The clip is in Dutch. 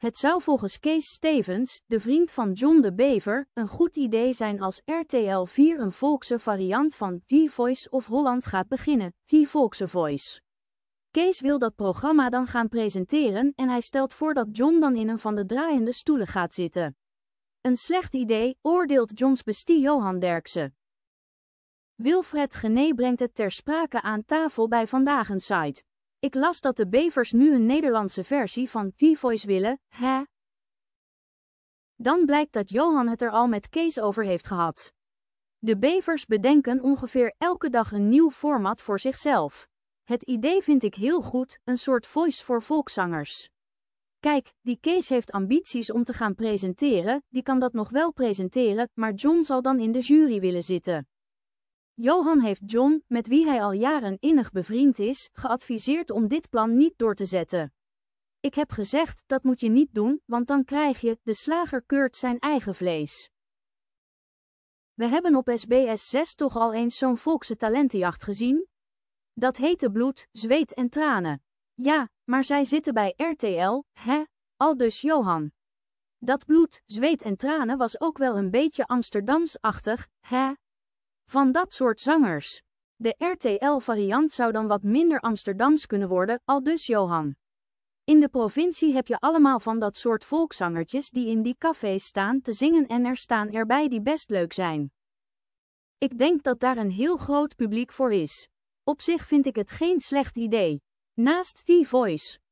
Het zou volgens Kees Stevens, de vriend van John de Bever, een goed idee zijn als RTL 4 een volkse variant van Die Voice of Holland gaat beginnen, Die Volkse Voice. Kees wil dat programma dan gaan presenteren en hij stelt voor dat John dan in een van de draaiende stoelen gaat zitten. Een slecht idee, oordeelt Johns bestie Johan Derksen. Wilfred Gené brengt het ter sprake aan tafel bij Vandaag een site. Ik las dat de bevers nu een Nederlandse versie van T-Voice willen, hè? Dan blijkt dat Johan het er al met Kees over heeft gehad. De bevers bedenken ongeveer elke dag een nieuw format voor zichzelf. Het idee vind ik heel goed, een soort voice voor volkszangers. Kijk, die Kees heeft ambities om te gaan presenteren, die kan dat nog wel presenteren, maar John zal dan in de jury willen zitten. Johan heeft John, met wie hij al jaren innig bevriend is, geadviseerd om dit plan niet door te zetten. Ik heb gezegd, dat moet je niet doen, want dan krijg je, de slager keurt zijn eigen vlees. We hebben op SBS 6 toch al eens zo'n volkse talentenjacht gezien? Dat hete bloed, zweet en tranen. Ja, maar zij zitten bij RTL, hè? Aldus Johan. Dat bloed, zweet en tranen was ook wel een beetje Amsterdams-achtig, hè? van dat soort zangers. De RTL-variant zou dan wat minder Amsterdams kunnen worden, al dus Johan. In de provincie heb je allemaal van dat soort volkszangertjes die in die cafés staan te zingen en er staan erbij die best leuk zijn. Ik denk dat daar een heel groot publiek voor is. Op zich vind ik het geen slecht idee. Naast die voice